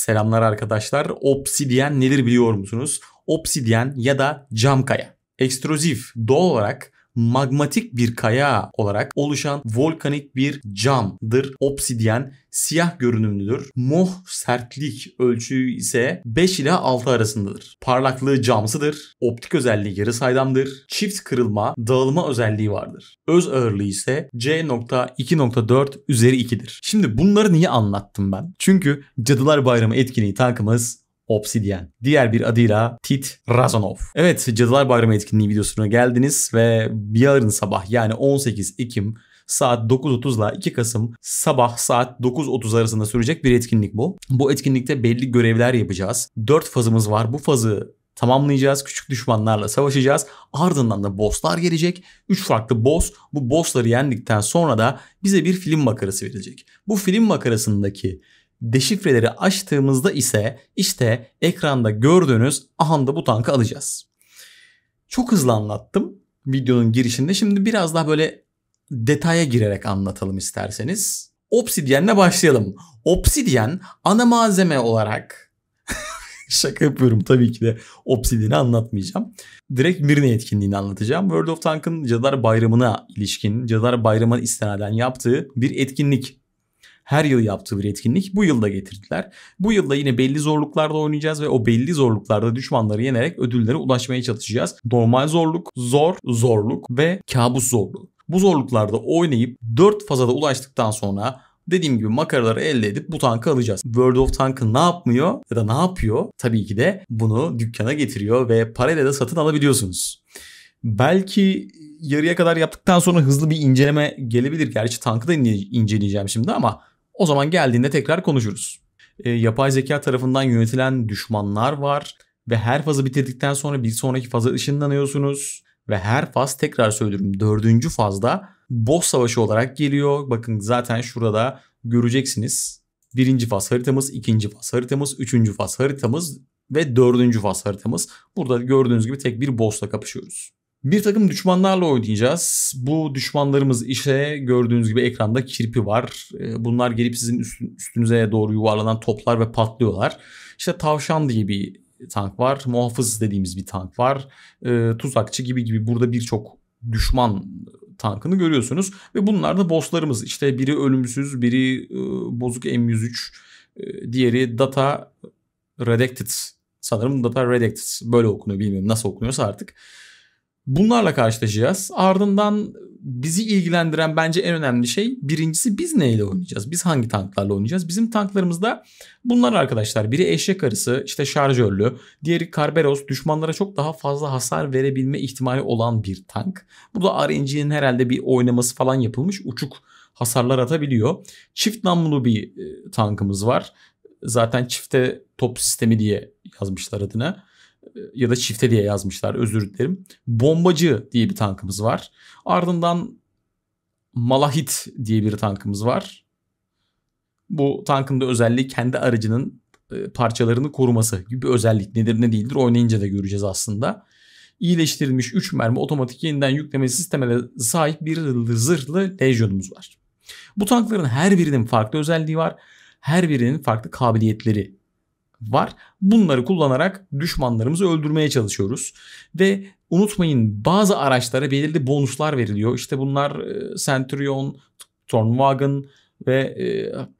Selamlar arkadaşlar. Obsidian nedir biliyor musunuz? Obsidian ya da cam kaya. Ekstruzif doğal olarak magmatik bir kaya olarak oluşan volkanik bir camdır. Obsidyen siyah görünümlüdür. Moh sertlik ölçüyü ise 5 ile 6 arasındadır. Parlaklığı camsıdır. Optik özelliği yarı saydamdır. Çift kırılma, dağılma özelliği vardır. Öz ağırlığı ise C.2.4 üzeri 2'dir. Şimdi bunları niye anlattım ben? Çünkü Cadılar Bayramı etkinliği takımız Obsidian. Diğer bir adıyla Tit Razonov. Evet Cadılar Bayramı etkinliği videosuna geldiniz ve yarın sabah yani 18 Ekim saat 9.30 ile 2 Kasım sabah saat 9.30 arasında sürecek bir etkinlik bu. Bu etkinlikte belli görevler yapacağız. 4 fazımız var. Bu fazı tamamlayacağız. Küçük düşmanlarla savaşacağız. Ardından da bosslar gelecek. 3 farklı boss. Bu bossları yendikten sonra da bize bir film makarası verilecek. Bu film makarasındaki Deşifreleri açtığımızda ise işte ekranda gördüğünüz ahanda bu tankı alacağız. Çok hızlı anlattım videonun girişinde. Şimdi biraz daha böyle detaya girerek anlatalım isterseniz. Obsidian'la başlayalım. Obsidian ana malzeme olarak şaka yapıyorum tabii ki de Obsidian'i anlatmayacağım. Direkt Mirne etkinliğini anlatacağım. World of Tank'ın Cadılar Bayramı'na ilişkin, Cadılar Bayramı'na istinaden yaptığı bir etkinlik her yıl yaptığı bir etkinlik. Bu yılda getirdiler. Bu yılda yine belli zorluklarda oynayacağız ve o belli zorluklarda düşmanları yenerek ödüllere ulaşmaya çalışacağız. Normal zorluk, zor, zorluk ve kabus zorluğu. Bu zorluklarda oynayıp 4 fazada ulaştıktan sonra dediğim gibi makaraları elde edip bu tankı alacağız. World of Tank'ı ne yapmıyor ya da ne yapıyor? Tabii ki de bunu dükkana getiriyor ve parayla da satın alabiliyorsunuz. Belki yarıya kadar yaptıktan sonra hızlı bir inceleme gelebilir. Gerçi tankı da inceleyeceğim şimdi ama o zaman geldiğinde tekrar konuşuruz. E, yapay zeka tarafından yönetilen düşmanlar var ve her fazı bitirdikten sonra bir sonraki faza ışınlanıyorsunuz ve her faz tekrar söylüyorum dördüncü fazda boss savaşı olarak geliyor. Bakın zaten şurada göreceksiniz. Birinci faz haritamız, ikinci faz haritamız, üçüncü faz haritamız ve dördüncü faz haritamız. Burada gördüğünüz gibi tek bir boss'la kapışıyoruz. Bir takım düşmanlarla oynayacağız. Bu düşmanlarımız işte gördüğünüz gibi ekranda kirpi var. Ee, bunlar gelip sizin üstünüze doğru yuvarlanan toplar ve patlıyorlar. İşte tavşan diye bir tank var. Muhafız dediğimiz bir tank var. Ee, tuzakçı gibi gibi burada birçok düşman tankını görüyorsunuz. Ve bunlar da bosslarımız. İşte biri ölümsüz, biri e, bozuk M103, e, diğeri data redacted. Sanırım data redacted böyle okunuyor bilmiyorum nasıl okunuyorsa artık. Bunlarla karşılaşacağız. Ardından bizi ilgilendiren bence en önemli şey birincisi biz neyle oynayacağız? Biz hangi tanklarla oynayacağız? Bizim tanklarımızda bunlar arkadaşlar. Biri eşek arısı, işte şarjörlü. Diğeri Karberos. Düşmanlara çok daha fazla hasar verebilme ihtimali olan bir tank. Bu da RNG'nin herhalde bir oynaması falan yapılmış. Uçuk hasarlar atabiliyor. Çift namlulu bir e, tankımız var. Zaten çifte top sistemi diye yazmışlar adına ya da çifte diye yazmışlar özür dilerim. Bombacı diye bir tankımız var. Ardından Malahit diye bir tankımız var. Bu tankın da özelliği kendi aracının e, parçalarını koruması gibi bir özellik nedir ne değildir oynayınca da göreceğiz aslında. İyileştirilmiş 3 mermi otomatik yeniden yükleme sistemine sahip bir zırhlı lejyonumuz var. Bu tankların her birinin farklı özelliği var. Her birinin farklı kabiliyetleri var. Bunları kullanarak düşmanlarımızı öldürmeye çalışıyoruz. Ve unutmayın bazı araçlara belirli bonuslar veriliyor. İşte bunlar e, Centurion, Stormwagon ve e,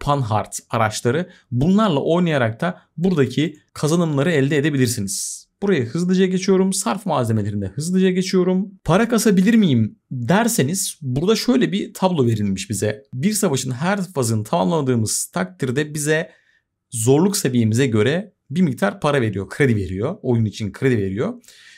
Panhard araçları. Bunlarla oynayarak da buradaki kazanımları elde edebilirsiniz. Buraya hızlıca geçiyorum. Sarf malzemelerinde hızlıca geçiyorum. Para kasabilir miyim derseniz burada şöyle bir tablo verilmiş bize. Bir savaşın her fazını tamamladığımız takdirde bize zorluk seviyemize göre bir miktar para veriyor, kredi veriyor. Oyun için kredi veriyor.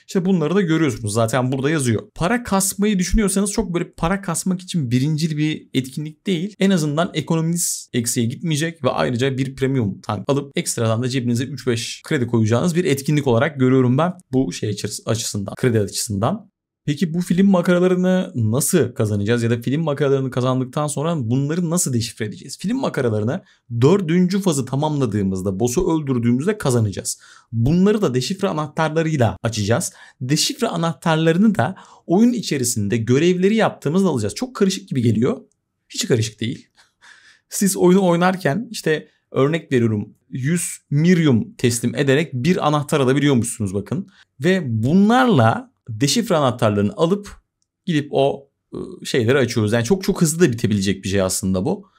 İşte bunları da görüyorsunuz zaten burada yazıyor. Para kasmayı düşünüyorsanız çok böyle para kasmak için birincil bir etkinlik değil. En azından ekonominiz eksiye gitmeyecek ve ayrıca bir premium tank alıp ekstradan da cebinize 3-5 kredi koyacağınız bir etkinlik olarak görüyorum ben bu şey açısından, kredi açısından. Peki bu film makaralarını nasıl kazanacağız ya da film makaralarını kazandıktan sonra bunları nasıl deşifre edeceğiz? Film makaralarını dördüncü fazı tamamladığımızda, boss'u öldürdüğümüzde kazanacağız. Bunları da deşifre anahtarlarıyla açacağız. Deşifre anahtarlarını da oyun içerisinde görevleri yaptığımızda alacağız. Çok karışık gibi geliyor. Hiç karışık değil. Siz oyunu oynarken işte örnek veriyorum 100 Mirium teslim ederek bir anahtar alabiliyormuşsunuz bakın. Ve bunlarla deşifre anahtarlarını alıp gidip o ıı, şeyleri açıyoruz. Yani çok çok hızlı da bitebilecek bir şey aslında bu.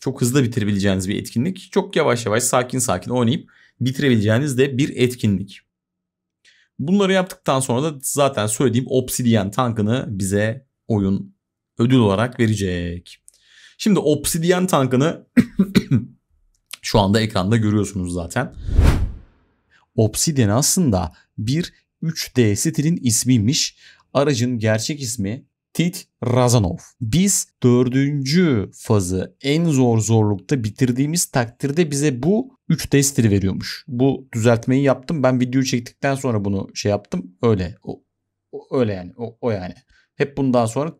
Çok hızlı da bitirebileceğiniz bir etkinlik. Çok yavaş yavaş sakin sakin oynayıp bitirebileceğiniz de bir etkinlik. Bunları yaptıktan sonra da zaten söylediğim Obsidian tankını bize oyun ödül olarak verecek. Şimdi Obsidian tankını şu anda ekranda görüyorsunuz zaten. Obsidian aslında bir 3D stilin ismiymiş. Aracın gerçek ismi Tit Razanov. Biz dördüncü fazı en zor zorlukta bitirdiğimiz takdirde bize bu 3D veriyormuş. Bu düzeltmeyi yaptım. Ben video çektikten sonra bunu şey yaptım. Öyle. O, o öyle yani. O, o yani. Hep bundan sonra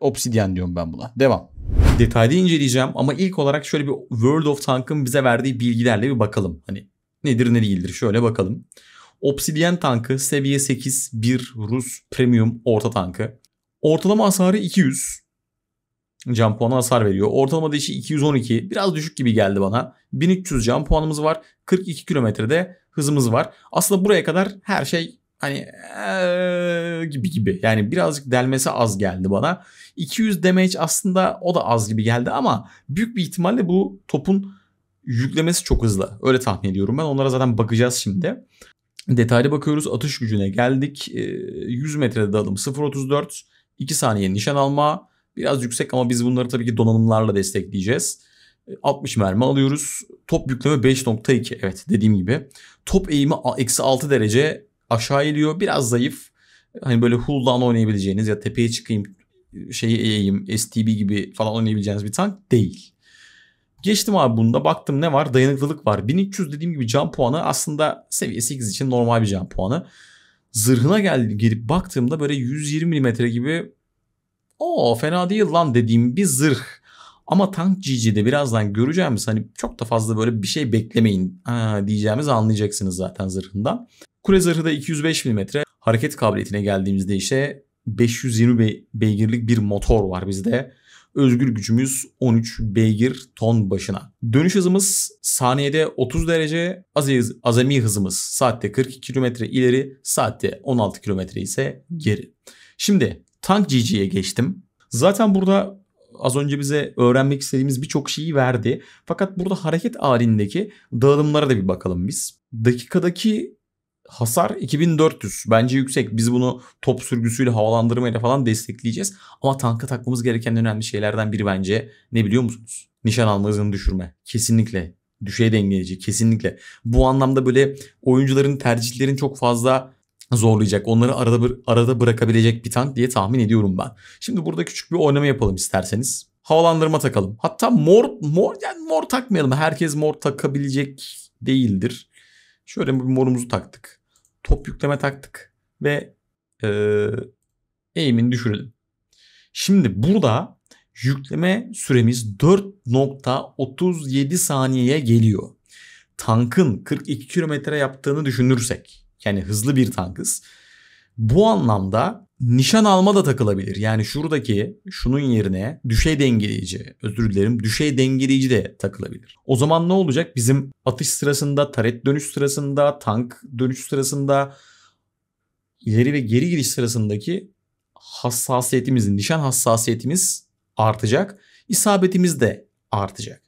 Obsidian diyorum ben buna. Devam. Detaylı inceleyeceğim ama ilk olarak şöyle bir World of Tank'ın bize verdiği bilgilerle bir bakalım. Hani nedir ne değildir şöyle bakalım. Obsidian tankı seviye 8 bir Rus premium orta tankı. Ortalama hasarı 200. Can puanı hasar veriyor. Ortalama değişi 212. Biraz düşük gibi geldi bana. 1300 can puanımız var. 42 kilometrede hızımız var. Aslında buraya kadar her şey hani ee, gibi gibi. Yani birazcık delmesi az geldi bana. 200 damage aslında o da az gibi geldi ama büyük bir ihtimalle bu topun yüklemesi çok hızlı. Öyle tahmin ediyorum ben. Onlara zaten bakacağız şimdi. Detaylı bakıyoruz. Atış gücüne geldik. 100 ee, metrede dalım 0.34. 2 saniye nişan alma. Biraz yüksek ama biz bunları tabii ki donanımlarla destekleyeceğiz. 60 ee, mermi alıyoruz. Top yükleme 5.2 evet dediğim gibi. Top eğimi eksi 6 derece aşağı iniyor. Biraz zayıf. Hani böyle huldan oynayabileceğiniz ya tepeye çıkayım şeyi eğeyim STB gibi falan oynayabileceğiniz bir tank değil. Geçtim abi bunda baktım ne var dayanıklılık var. 1300 dediğim gibi can puanı aslında seviye 8 için normal bir can puanı. Zırhına gel, gelip baktığımda böyle 120 mm gibi o fena değil lan dediğim bir zırh. Ama tank GG'de birazdan göreceğimiz hani çok da fazla böyle bir şey beklemeyin diyeceğimiz anlayacaksınız zaten zırhından. Kule zırhı da 205 mm. Hareket kabiliyetine geldiğimizde işte 520 beygirlik bir motor var bizde. Özgür gücümüz 13 beygir ton başına. Dönüş hızımız saniyede 30 derece, aziz, azami hızımız saatte 42 km ileri, saatte 16 km ise geri. Şimdi Tank GG'ye geçtim. Zaten burada az önce bize öğrenmek istediğimiz birçok şeyi verdi. Fakat burada hareket halindeki dağılımlara da bir bakalım biz. Dakikadaki hasar 2400. Bence yüksek. Biz bunu top sürgüsüyle havalandırmayla falan destekleyeceğiz. Ama tanka takmamız gereken önemli şeylerden biri bence ne biliyor musunuz? Nişan alma hızını düşürme. Kesinlikle. Düşey dengeleyici kesinlikle. Bu anlamda böyle oyuncuların tercihlerini çok fazla zorlayacak. Onları arada bir, arada bırakabilecek bir tank diye tahmin ediyorum ben. Şimdi burada küçük bir oynama yapalım isterseniz. Havalandırma takalım. Hatta mor mor yani mor takmayalım. Herkes mor takabilecek değildir. Şöyle bir morumuzu taktık. Top yükleme taktık ve e, eğimini düşürelim. Şimdi burada yükleme süremiz 4.37 saniyeye geliyor. Tankın 42 kilometre yaptığını düşünürsek yani hızlı bir tankız. Bu anlamda nişan alma da takılabilir. Yani şuradaki şunun yerine düşey dengeleyici, özür dilerim düşey dengeleyici de takılabilir. O zaman ne olacak? Bizim atış sırasında, taret dönüş sırasında, tank dönüş sırasında, ileri ve geri giriş sırasındaki hassasiyetimiz, nişan hassasiyetimiz artacak. İsabetimiz de artacak.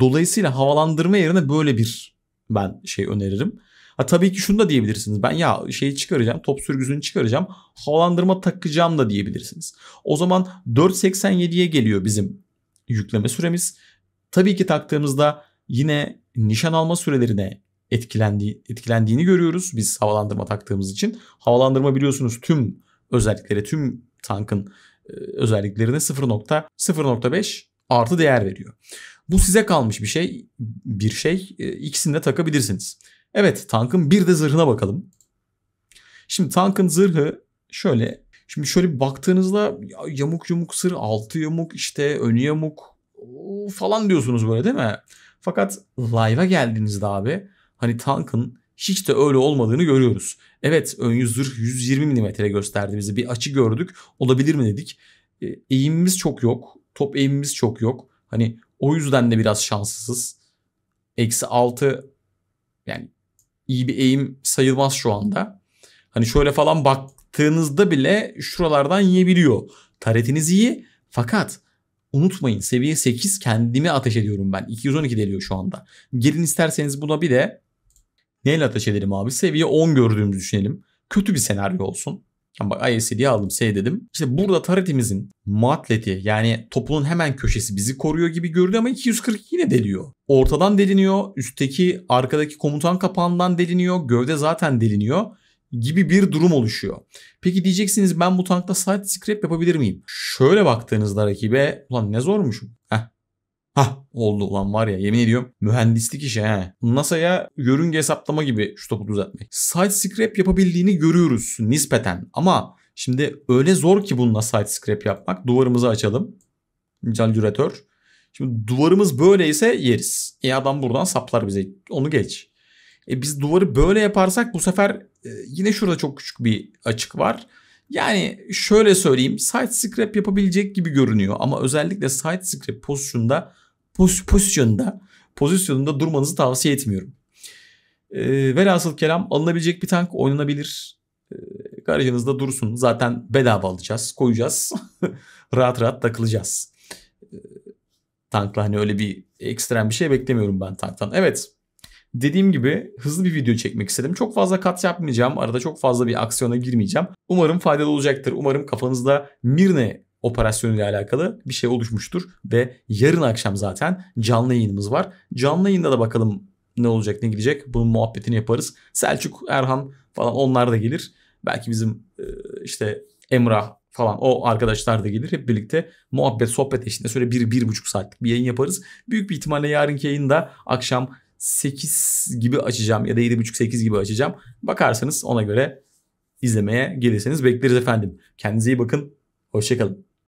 Dolayısıyla havalandırma yerine böyle bir ben şey öneririm. Ha tabii ki şunu da diyebilirsiniz. Ben ya şeyi çıkaracağım, top sürgüsünü çıkaracağım, havalandırma takacağım da diyebilirsiniz. O zaman 4.87'ye geliyor bizim yükleme süremiz. Tabii ki taktığımızda yine nişan alma sürelerine etkilendi, etkilendiğini görüyoruz biz havalandırma taktığımız için. Havalandırma biliyorsunuz tüm özelliklere, tüm tankın e, özelliklerine 0.0.5 artı değer veriyor. Bu size kalmış bir şey, bir şey e, ikisini de takabilirsiniz. Evet tankın bir de zırhına bakalım. Şimdi tankın zırhı şöyle. Şimdi şöyle bir baktığınızda yamuk yumuk sır, altı yamuk işte önü yamuk falan diyorsunuz böyle değil mi? Fakat live'a geldiğinizde abi hani tankın hiç de öyle olmadığını görüyoruz. Evet ön yüz zırh 120 mm gösterdiğimizde bir açı gördük. Olabilir mi dedik. E, eğimimiz çok yok. Top eğimimiz çok yok. Hani o yüzden de biraz şanssızız. Eksi 6 yani iyi bir eğim sayılmaz şu anda. Hani şöyle falan baktığınızda bile şuralardan yiyebiliyor. Taretiniz iyi fakat unutmayın seviye 8 kendimi ateş ediyorum ben. 212 deliyor şu anda. Gelin isterseniz buna bir de neyle ateş edelim abi? Seviye 10 gördüğümüzü düşünelim. Kötü bir senaryo olsun. Bak ISCD'yi aldım S dedim. İşte burada taretimizin muatleti yani topunun hemen köşesi bizi koruyor gibi görünüyor ama 242 yine deliyor. Ortadan deliniyor. Üstteki arkadaki komutan kapağından deliniyor. Gövde zaten deliniyor gibi bir durum oluşuyor. Peki diyeceksiniz ben bu tankta side scrap yapabilir miyim? Şöyle baktığınızda rakibe ulan ne zormuşum. Heh Hah oldu ulan var ya yemin ediyorum mühendislik işi he. NASA'ya yörünge hesaplama gibi şu topu düzeltmek. Side scrap yapabildiğini görüyoruz nispeten ama şimdi öyle zor ki bununla side scrap yapmak. Duvarımızı açalım. Calcüratör. Şimdi duvarımız böyleyse yeriz. E adam buradan saplar bize. Onu geç. E biz duvarı böyle yaparsak bu sefer e, yine şurada çok küçük bir açık var. Yani şöyle söyleyeyim side scrap yapabilecek gibi görünüyor ama özellikle side scrap pozisyonda pos pozisyonda pozisyonunda durmanızı tavsiye etmiyorum. E, velhasıl kelam alınabilecek bir tank oynanabilir. E, garajınızda dursun. Zaten bedava alacağız. Koyacağız. rahat rahat takılacağız. E, tankla hani öyle bir ekstrem bir şey beklemiyorum ben tanktan. Evet. Dediğim gibi hızlı bir video çekmek istedim. Çok fazla kat yapmayacağım. Arada çok fazla bir aksiyona girmeyeceğim. Umarım faydalı olacaktır. Umarım kafanızda Mirne operasyonuyla alakalı bir şey oluşmuştur ve yarın akşam zaten canlı yayınımız var. Canlı yayında da bakalım ne olacak ne gidecek bunun muhabbetini yaparız. Selçuk, Erhan falan onlar da gelir. Belki bizim e, işte Emrah falan o arkadaşlar da gelir. Hep birlikte muhabbet sohbet eşliğinde şöyle bir, bir buçuk saatlik bir yayın yaparız. Büyük bir ihtimalle yarınki yayında akşam 8 gibi açacağım ya da 7.30-8 gibi açacağım. Bakarsanız ona göre izlemeye gelirseniz bekleriz efendim. Kendinize iyi bakın. Hoşçakalın.